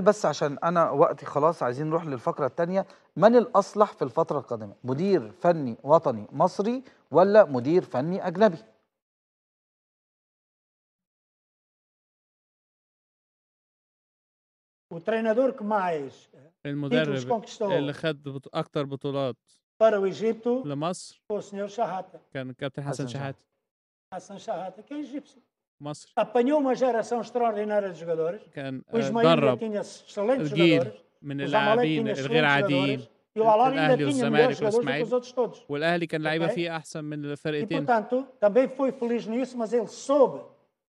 بس عشان انا وقتي خلاص عايزين نروح للفقره الثانيه من الاصلح في الفتره القادمه مدير فني وطني مصري ولا مدير فني اجنبي وترينادور معايش المدرب اللي خد اكثر اكتر بطولات لمصر كان كابتن حسن, حسن شحاته حسن شحاته كان جيبسي مصر apanhou uma geração extraordinária de jogadores كان والجماهير eh, tinha excelentes jogadores os excelentes jogadores e o tinha melhores que من اللاعبين الغير عاديين الاهلي والزمالك والاسماعيلي والاهلي كان لعيبه فيه احسن E portanto, também foi feliz nisso mas ele soube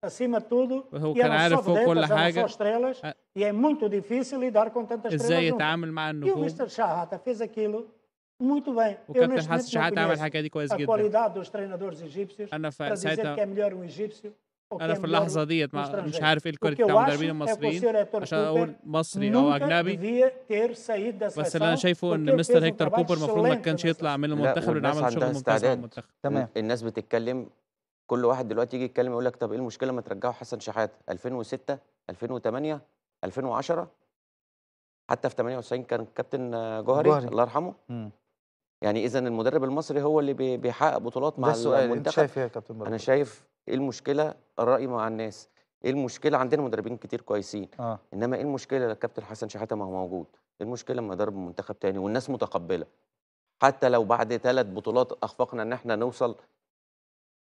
acima de tudo هو كان عارف فوق كل حاجه estrelas, ah. e é muito difícil lidar com tantas estrelas. e o Mr. Shahata fez aquilo muito bem. Eu neste momento não conheço a qualidade dos treinadores egípcios para dizer que é melhor um egípcio انا في اللحظه ديت مش عارف ايه الكواليتي بتاع المدربين المصريين عشان اقول مصري او اجنبي بس اللي انا شايفه ان مستر هيكتور كوبر المفروض ما كانش يطلع من المنتخب لان عمل شغل ممتاز في المنتخب تمام الناس بتتكلم كل واحد دلوقتي يجي يتكلم يقول لك طب ايه المشكله ما ترجعوا حسن شحاته 2006 2008 2010 حتى في 98 كان كابتن جوهري, جوهري. الله يرحمه م. يعني اذا المدرب المصري هو اللي بيحقق بطولات مع المنتخب ده انت شايف ايه يا كابتن انا شايف ايه المشكله الراي مع الناس ايه المشكله عندنا مدربين كتير كويسين آه. انما ايه المشكله لو الكابتن حسن شحاته ما هو موجود ايه المشكله لما يدرب منتخب تاني والناس متقبله حتى لو بعد ثلاث بطولات اخفقنا ان احنا نوصل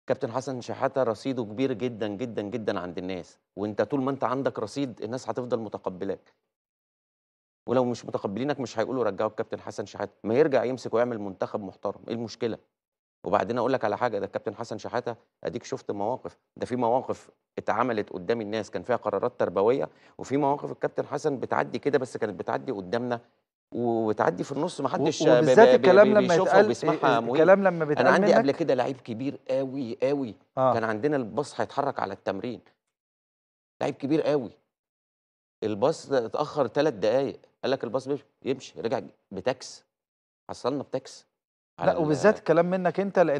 كابتن حسن شحاته رصيده كبير جدا جدا جدا عند الناس وانت طول ما انت عندك رصيد الناس هتفضل متقبلاك ولو مش متقبلينك مش هيقولوا رجعوا الكابتن حسن شحاته ما يرجع يمسك ويعمل منتخب محترم ايه المشكله وبعدين اقول لك على حاجه ده الكابتن حسن شحاته اديك شفت مواقف ده في مواقف اتعملت قدام الناس كان فيها قرارات تربويه وفي مواقف الكابتن حسن بتعدي كده بس كانت بتعدي قدامنا وتعدي في النص ما حدش وبالذات الكلام لما يتقال الكلام لما بيتقال انا عندي قبل كده لعيب كبير قوي قوي آه. كان عندنا الباص هيتحرك على التمرين لعيب كبير قوي الباص اتاخر ثلاث دقائق قال لك الباص بيمشي رجع بتاكس حصلنا بتاكس لا وبالذات الكلام منك انت لان